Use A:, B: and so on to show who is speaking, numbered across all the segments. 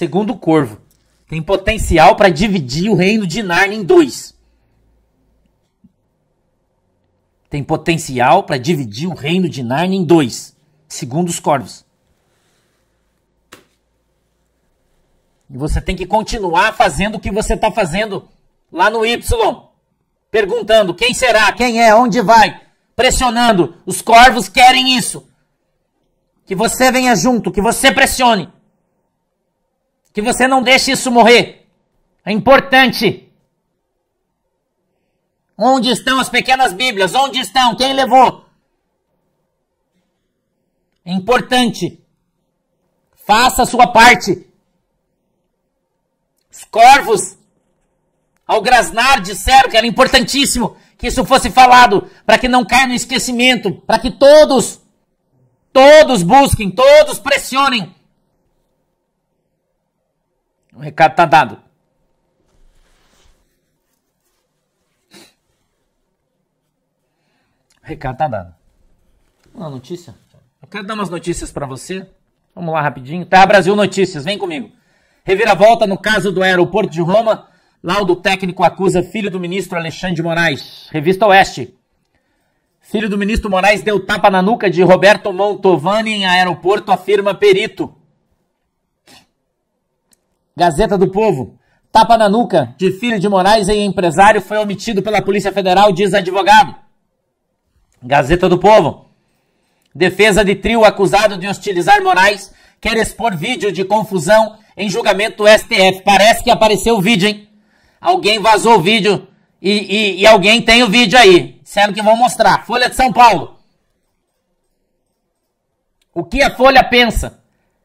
A: segundo o Corvo, tem potencial para dividir o reino de Narnia em dois. Tem potencial para dividir o reino de Narnia em dois, segundo os Corvos. E você tem que continuar fazendo o que você está fazendo lá no Y. Perguntando quem será, quem é, onde vai. Pressionando. Os corvos querem isso. Que você venha junto, que você pressione. Que você não deixe isso morrer. É importante. Onde estão as pequenas Bíblias? Onde estão? Quem levou? É importante. Faça a sua parte. Os corvos, ao grasnar, disseram que era importantíssimo que isso fosse falado, para que não caia no esquecimento, para que todos, todos busquem, todos pressionem o recado tá dado. O recado tá dado. Uma notícia? Eu quero dar umas notícias para você. Vamos lá rapidinho. Tá, Brasil Notícias, vem comigo. Reviravolta no caso do aeroporto de Roma. Laudo técnico acusa filho do ministro Alexandre Moraes. Revista Oeste. Filho do ministro Moraes deu tapa na nuca de Roberto Montovani em aeroporto, afirma perito. Gazeta do Povo. Tapa na nuca de filho de Moraes em empresário foi omitido pela Polícia Federal, diz advogado. Gazeta do Povo. Defesa de trio acusado de hostilizar Moraes quer expor vídeo de confusão em julgamento do STF. Parece que apareceu o vídeo, hein? Alguém vazou o vídeo e, e, e alguém tem o vídeo aí, Disseram que vão mostrar. Folha de São Paulo. O que a Folha pensa?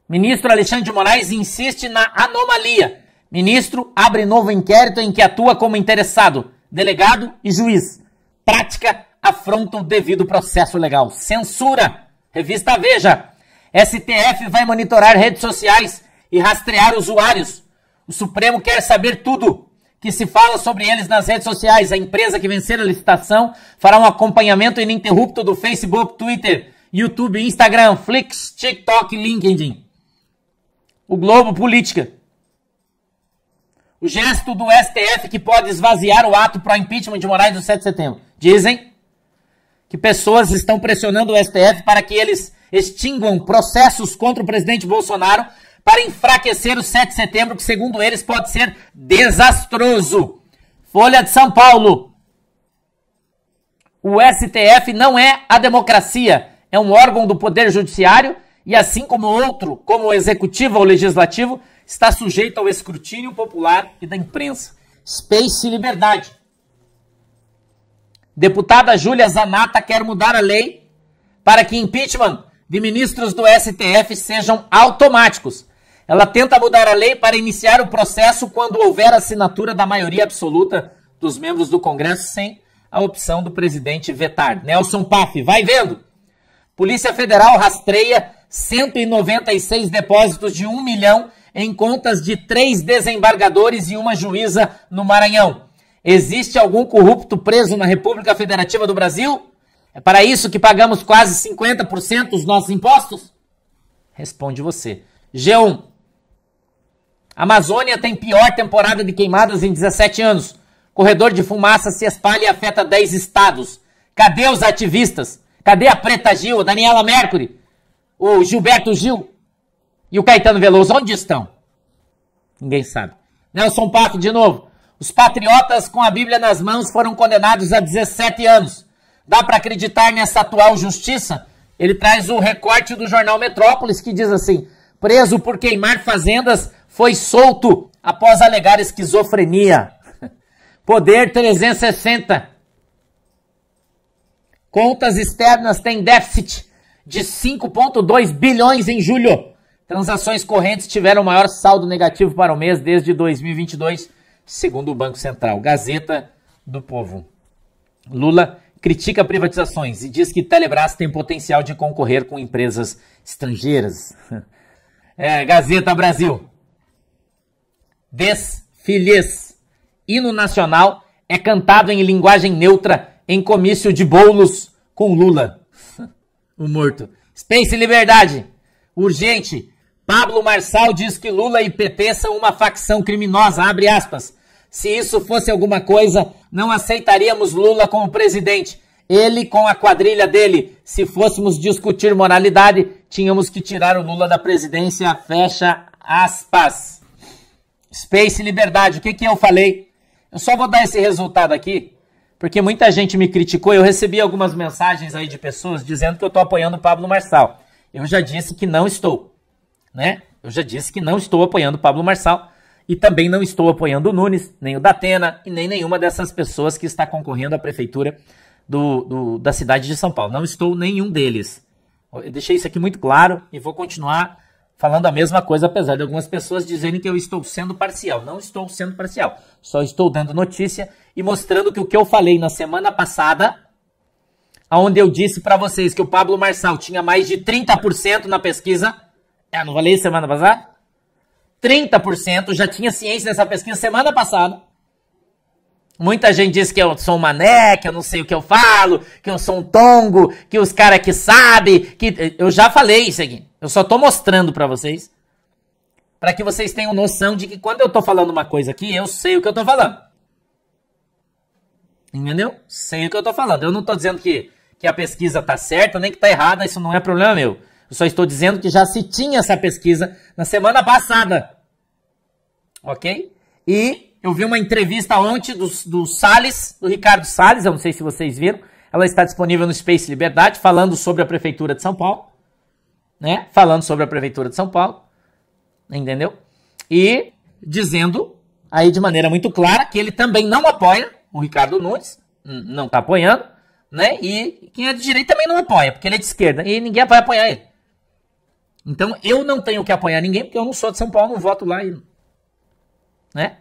A: Ministro Alexandre de Moraes insiste na anomalia. Ministro abre novo inquérito em que atua como interessado, delegado e juiz. Prática afronta o devido processo legal. Censura. Revista Veja. STF vai monitorar redes sociais e rastrear usuários. O Supremo quer saber tudo que se fala sobre eles nas redes sociais. A empresa que vencer a licitação fará um acompanhamento ininterrupto do Facebook, Twitter, YouTube, Instagram, Flix, TikTok e LinkedIn. O Globo, política. O gesto do STF que pode esvaziar o ato para impeachment de Moraes do 7 de setembro. Dizem que pessoas estão pressionando o STF para que eles extinguam processos contra o presidente Bolsonaro para enfraquecer o 7 de setembro, que segundo eles pode ser desastroso. Folha de São Paulo. O STF não é a democracia, é um órgão do poder judiciário e assim como outro, como o executivo ou legislativo, está sujeito ao escrutínio popular e da imprensa. Space liberdade. Deputada Júlia Zanata quer mudar a lei para que impeachment de ministros do STF sejam automáticos. Ela tenta mudar a lei para iniciar o processo quando houver assinatura da maioria absoluta dos membros do Congresso sem a opção do presidente vetar. Nelson Paff, vai vendo. Polícia Federal rastreia 196 depósitos de 1 milhão em contas de três desembargadores e uma juíza no Maranhão. Existe algum corrupto preso na República Federativa do Brasil? É para isso que pagamos quase 50% dos nossos impostos? Responde você. G1. A Amazônia tem pior temporada de queimadas em 17 anos. Corredor de fumaça se espalha e afeta 10 estados. Cadê os ativistas? Cadê a Preta Gil, Daniela Mercury? o Gilberto Gil e o Caetano Veloso, onde estão? Ninguém sabe. Nelson Pato, de novo. Os patriotas com a Bíblia nas mãos foram condenados a 17 anos. Dá para acreditar nessa atual justiça? Ele traz o recorte do jornal Metrópolis que diz assim: preso por queimar fazendas, foi solto após alegar esquizofrenia. Poder 360. Contas externas têm déficit de 5,2 bilhões em julho. Transações correntes tiveram o maior saldo negativo para o mês desde 2022, segundo o Banco Central. Gazeta do Povo. Lula critica privatizações e diz que Telebrás tem potencial de concorrer com empresas estrangeiras. É, Gazeta Brasil. Desfilês. Hino nacional é cantado em linguagem neutra em comício de bolos com Lula. O morto. Space Liberdade. Urgente. Pablo Marçal diz que Lula e PT são uma facção criminosa, abre aspas. Se isso fosse alguma coisa, não aceitaríamos Lula como presidente. Ele com a quadrilha dele. Se fôssemos discutir moralidade, tínhamos que tirar o Lula da presidência, fecha aspas. Space Liberdade, o que, que eu falei? Eu só vou dar esse resultado aqui, porque muita gente me criticou. Eu recebi algumas mensagens aí de pessoas dizendo que eu estou apoiando o Pablo Marçal. Eu já disse que não estou, né? Eu já disse que não estou apoiando o Pablo Marçal e também não estou apoiando o Nunes, nem o Datena e nem nenhuma dessas pessoas que está concorrendo à prefeitura do, do, da cidade de São Paulo. Não estou nenhum deles. Eu deixei isso aqui muito claro e vou continuar falando a mesma coisa, apesar de algumas pessoas dizerem que eu estou sendo parcial. Não estou sendo parcial, só estou dando notícia e mostrando que o que eu falei na semana passada, onde eu disse para vocês que o Pablo Marçal tinha mais de 30% na pesquisa, eu é, não falei semana passada? 30%, já tinha ciência dessa pesquisa semana passada. Muita gente diz que eu sou um mané, que eu não sei o que eu falo, que eu sou um tongo, que os caras que sabem, que eu já falei isso aqui. Eu só tô mostrando para vocês para que vocês tenham noção de que quando eu tô falando uma coisa aqui, eu sei o que eu tô falando. Entendeu? Sei o que eu tô falando. Eu não tô dizendo que, que a pesquisa tá certa, nem que tá errada, isso não é problema meu. Eu só estou dizendo que já se tinha essa pesquisa na semana passada. Ok? E eu vi uma entrevista ontem do, do Salles, do Ricardo Salles, eu não sei se vocês viram. Ela está disponível no Space Liberdade, falando sobre a Prefeitura de São Paulo né? Falando sobre a Prefeitura de São Paulo, entendeu? E dizendo aí de maneira muito clara que ele também não apoia o Ricardo Nunes, não está apoiando, né? E quem é de direita também não apoia, porque ele é de esquerda e ninguém vai apoiar ele. Então eu não tenho que apoiar ninguém porque eu não sou de São Paulo, não voto lá, né?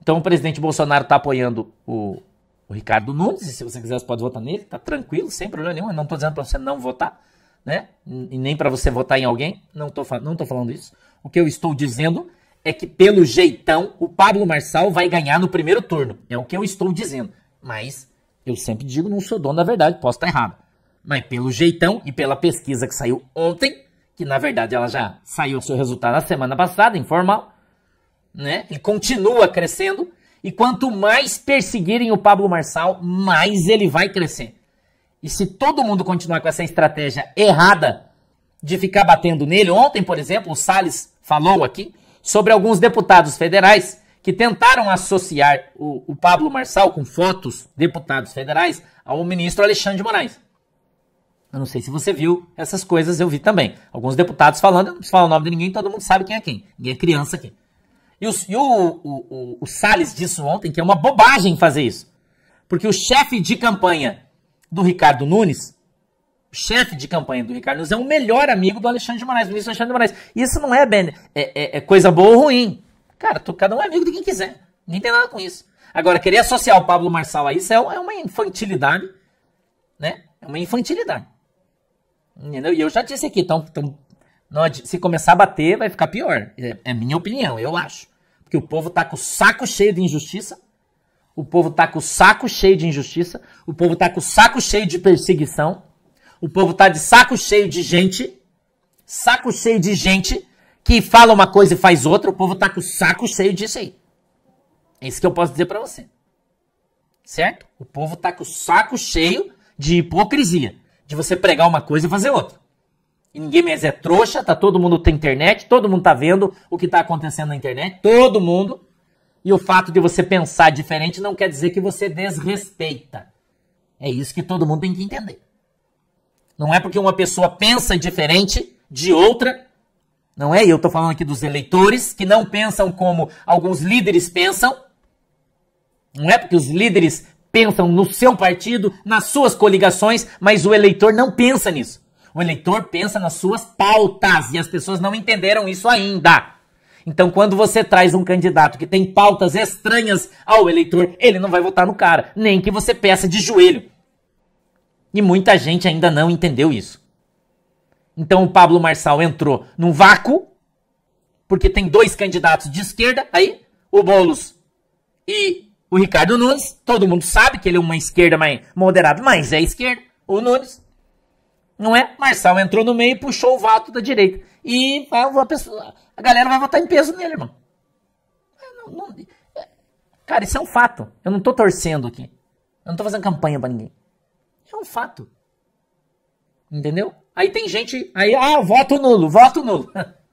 A: Então o presidente Bolsonaro está apoiando o, o Ricardo Nunes, e se você quiser você pode votar nele, tá tranquilo, sem problema nenhum. Eu não estou dizendo para você não votar né? E nem para você votar em alguém, não tô, não tô falando isso. O que eu estou dizendo é que, pelo jeitão, o Pablo Marçal vai ganhar no primeiro turno. É o que eu estou dizendo. Mas eu sempre digo, não sou dono da verdade, posso estar errado. Mas pelo jeitão e pela pesquisa que saiu ontem, que na verdade ela já saiu o seu resultado na semana passada, informal, né? E continua crescendo. E quanto mais perseguirem o Pablo Marçal, mais ele vai crescer. E se todo mundo continuar com essa estratégia errada de ficar batendo nele, ontem, por exemplo, o Salles falou aqui sobre alguns deputados federais que tentaram associar o, o Pablo Marçal com fotos deputados federais ao ministro Alexandre de Moraes. Eu não sei se você viu essas coisas, eu vi também. Alguns deputados falando, eu não preciso falar o nome de ninguém, todo mundo sabe quem é quem. Ninguém é criança aqui. E, o, o, o, o Salles disse ontem que é uma bobagem fazer isso. Porque o chefe de campanha do Ricardo Nunes, chefe de campanha do Ricardo Nunes, é o melhor amigo do Alexandre de Moraes, do ministro Alexandre de Moraes. Isso não é, bem, é, é, é, coisa boa ou ruim. Cara, tu, cada um é amigo de quem quiser. Nem tem nada com isso. Agora, querer associar o Pablo Marçal a isso é, é uma infantilidade, né? É uma infantilidade. Entendeu? E eu já disse aqui, então, então se começar a bater, vai ficar pior. É, é minha opinião, eu acho. Porque o povo tá com o saco cheio de injustiça o povo está com o saco cheio de injustiça. O povo está com o saco cheio de perseguição. O povo está de saco cheio de gente. Saco cheio de gente que fala uma coisa e faz outra. O povo está com o saco cheio disso aí. É isso que eu posso dizer para você. Certo? O povo está com o saco cheio de hipocrisia. De você pregar uma coisa e fazer outra. E ninguém mais é trouxa, tá todo mundo tem internet, todo mundo tá vendo o que tá acontecendo na internet, todo mundo. E o fato de você pensar diferente não quer dizer que você desrespeita. É isso que todo mundo tem que entender. Não é porque uma pessoa pensa diferente de outra, não é? Eu estou falando aqui dos eleitores que não pensam como alguns líderes pensam. Não é porque os líderes pensam no seu partido, nas suas coligações, mas o eleitor não pensa nisso. O eleitor pensa nas suas pautas e as pessoas não entenderam isso ainda. Então, quando você traz um candidato que tem pautas estranhas ao eleitor, ele não vai votar no cara, nem que você peça de joelho. E muita gente ainda não entendeu isso. Então, o Pablo Marçal entrou num vácuo, porque tem dois candidatos de esquerda aí, o Boulos e o Ricardo Nunes. Todo mundo sabe que ele é uma esquerda mais moderada, mas é esquerda, o Nunes. Não é? Marçal entrou no meio e puxou o vato da direita e a, pessoa, a galera vai votar em peso nele, irmão. Não, não, é, cara, isso é um fato. Eu não tô torcendo aqui. Eu não tô fazendo campanha para ninguém. É um fato. Entendeu? Aí tem gente. Aí, ah, voto nulo, voto nulo.